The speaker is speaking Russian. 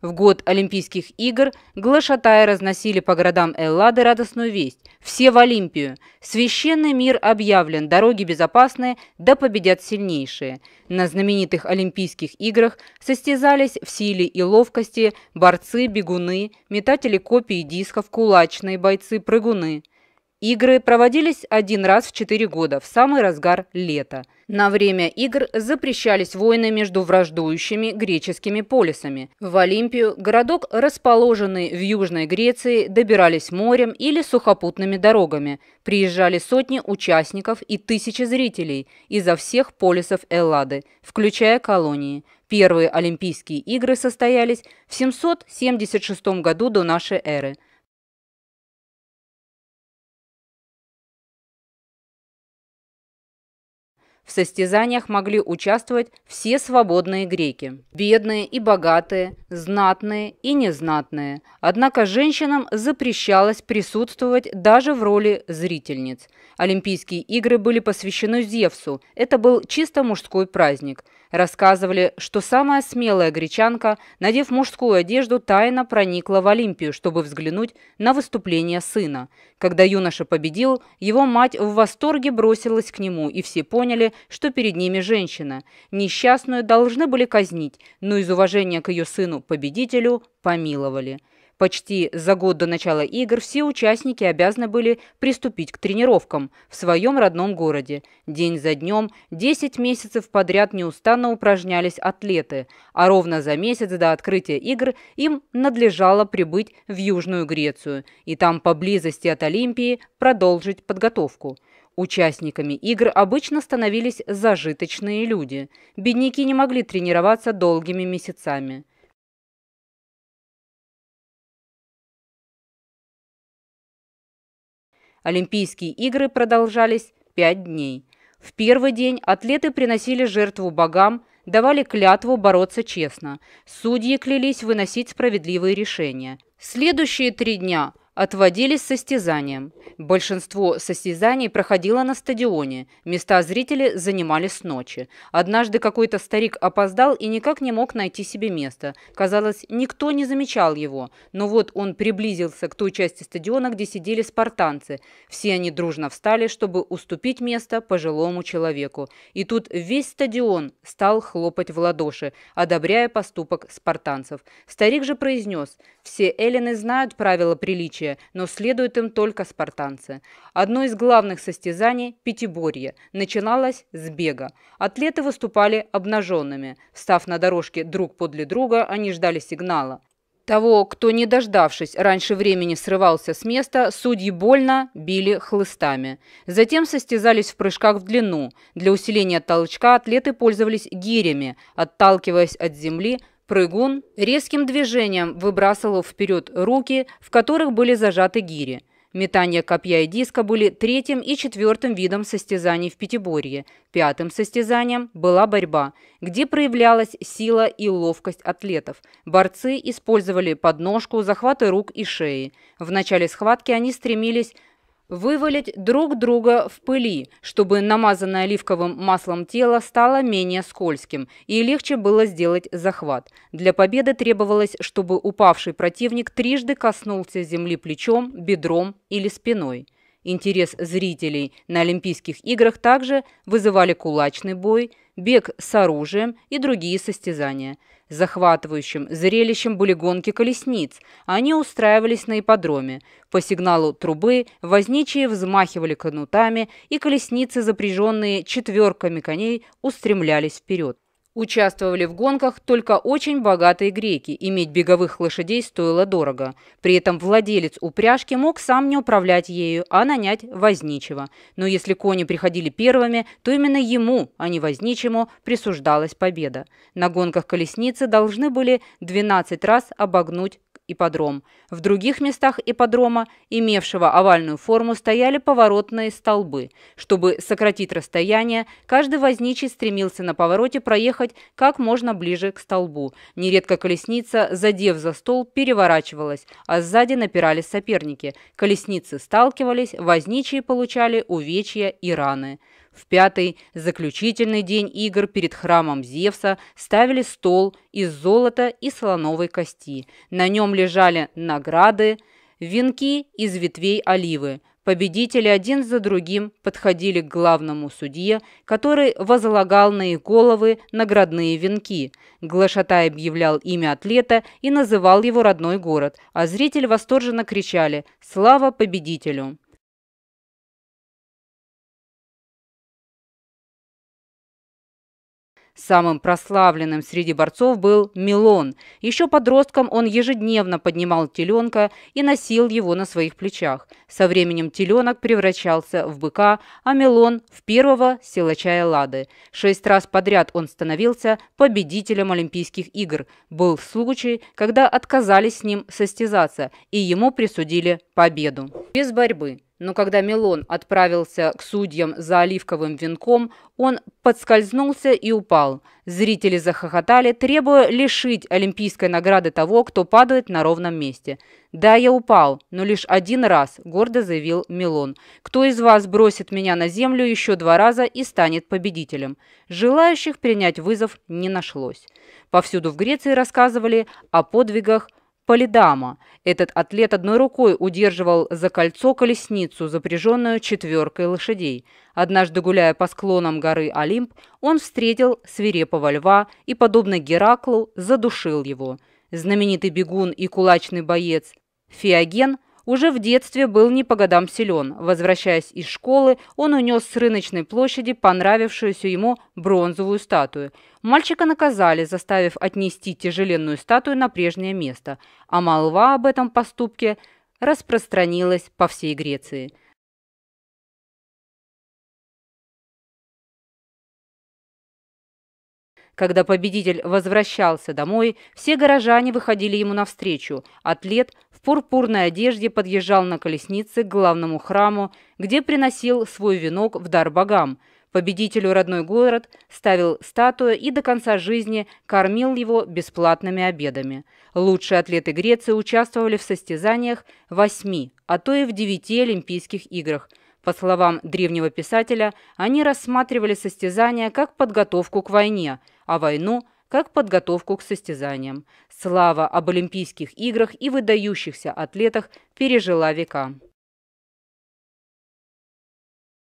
В год Олимпийских игр глашатаи разносили по городам Эллады радостную весть. Все в Олимпию. Священный мир объявлен, дороги безопасные, да победят сильнейшие. На знаменитых Олимпийских играх состязались в силе и ловкости борцы, бегуны, метатели копий и дисков, кулачные бойцы, прыгуны. Игры проводились один раз в четыре года, в самый разгар лета. На время игр запрещались войны между враждующими греческими полисами. В Олимпию, городок, расположенный в Южной Греции, добирались морем или сухопутными дорогами. Приезжали сотни участников и тысячи зрителей изо всех полисов Эллады, включая колонии. Первые Олимпийские игры состоялись в 776 году до нашей эры – В состязаниях могли участвовать все свободные греки – бедные и богатые, знатные и незнатные. Однако женщинам запрещалось присутствовать даже в роли зрительниц. Олимпийские игры были посвящены Зевсу. Это был чисто мужской праздник. Рассказывали, что самая смелая гречанка, надев мужскую одежду, тайно проникла в Олимпию, чтобы взглянуть на выступление сына. Когда юноша победил, его мать в восторге бросилась к нему, и все поняли, что перед ними женщина. Несчастную должны были казнить, но из уважения к ее сыну-победителю помиловали. Почти за год до начала игр все участники обязаны были приступить к тренировкам в своем родном городе. День за днем 10 месяцев подряд неустанно упражнялись атлеты, а ровно за месяц до открытия игр им надлежало прибыть в Южную Грецию и там поблизости от Олимпии продолжить подготовку. Участниками игр обычно становились зажиточные люди. Бедняки не могли тренироваться долгими месяцами. Олимпийские игры продолжались пять дней. В первый день атлеты приносили жертву богам, давали клятву бороться честно. Судьи клялись выносить справедливые решения. Следующие три дня – отводились состязаниям. Большинство состязаний проходило на стадионе, места зрители занимали с ночи. Однажды какой-то старик опоздал и никак не мог найти себе место. Казалось, никто не замечал его, но вот он приблизился к той части стадиона, где сидели спартанцы. Все они дружно встали, чтобы уступить место пожилому человеку. И тут весь стадион стал хлопать в ладоши, одобряя поступок спартанцев. Старик же произнес, все эллины знают правила приличия, Пятиборья, но следуют им только спартанцы. Одно из главных состязаний – Пятиборье – начиналось с бега. Атлеты выступали обнаженными. Встав на дорожке друг подле друга, они ждали сигнала. Того, кто, не дождавшись раньше времени, срывался с места, судьи больно били хлыстами. Затем состязались в прыжках в длину. Для усиления толчка атлеты пользовались гирями, отталкиваясь от земли – Прыгун резким движением выбрасывал вперед руки, в которых были зажаты гири. Метание копья и диска были третьим и четвертым видом состязаний в пятиборье. Пятым состязанием была борьба, где проявлялась сила и ловкость атлетов. Борцы использовали подножку, захваты рук и шеи. В начале схватки они стремились Вывалить друг друга в пыли, чтобы намазанное оливковым маслом тело стало менее скользким и легче было сделать захват. Для победы требовалось, чтобы упавший противник трижды коснулся земли плечом, бедром или спиной. Интерес зрителей на Олимпийских играх также вызывали кулачный бой, бег с оружием и другие состязания. Захватывающим зрелищем были гонки колесниц. Они устраивались на ипподроме. По сигналу трубы возничие взмахивали канутами, и колесницы, запряженные четверками коней, устремлялись вперед. Участвовали в гонках только очень богатые греки. Иметь беговых лошадей стоило дорого. При этом владелец упряжки мог сам не управлять ею, а нанять возничего. Но если кони приходили первыми, то именно ему, а не возничему, присуждалась победа. На гонках колесницы должны были 12 раз обогнуть ипподром. В других местах ипподрома, имевшего овальную форму, стояли поворотные столбы. Чтобы сократить расстояние, каждый возничий стремился на повороте проехать как можно ближе к столбу. Нередко колесница, задев за стол, переворачивалась, а сзади напирали соперники. Колесницы сталкивались, возничие получали увечья и раны. В пятый, заключительный день игр перед храмом Зевса, ставили стол из золота и слоновой кости. На нем лежали награды, венки из ветвей оливы. Победители один за другим подходили к главному судье, который возлагал на их головы наградные венки. Глашатай объявлял имя атлета и называл его родной город, а зрители восторженно кричали «Слава победителю!». Самым прославленным среди борцов был Милон. Еще подростком он ежедневно поднимал теленка и носил его на своих плечах. Со временем теленок превращался в быка, а Милон – в первого силача Эллады. Шесть раз подряд он становился победителем Олимпийских игр. Был случай, когда отказались с ним состязаться, и ему присудили победу. Без борьбы. Но когда Милон отправился к судьям за оливковым венком, он подскользнулся и упал. Зрители захохотали, требуя лишить олимпийской награды того, кто падает на ровном месте. «Да, я упал, но лишь один раз», – гордо заявил Милон. «Кто из вас бросит меня на землю еще два раза и станет победителем?» Желающих принять вызов не нашлось. Повсюду в Греции рассказывали о подвигах Полидама. Этот атлет одной рукой удерживал за кольцо колесницу, запряженную четверкой лошадей. Однажды, гуляя по склонам горы Олимп, он встретил свирепого льва и, подобно Гераклу, задушил его. Знаменитый бегун и кулачный боец Феоген – уже в детстве был не по годам силен. Возвращаясь из школы, он унес с рыночной площади понравившуюся ему бронзовую статую. Мальчика наказали, заставив отнести тяжеленную статую на прежнее место, а молва об этом поступке распространилась по всей Греции. Когда победитель возвращался домой, все горожане выходили ему навстречу. Атлет в пурпурной одежде подъезжал на колеснице к главному храму, где приносил свой венок в дар богам. Победителю родной город ставил статую и до конца жизни кормил его бесплатными обедами. Лучшие атлеты Греции участвовали в состязаниях в восьми, а то и в девяти Олимпийских играх. По словам древнего писателя, они рассматривали состязания как подготовку к войне, а войну – как подготовку к состязаниям. Слава об Олимпийских играх и выдающихся атлетах пережила века.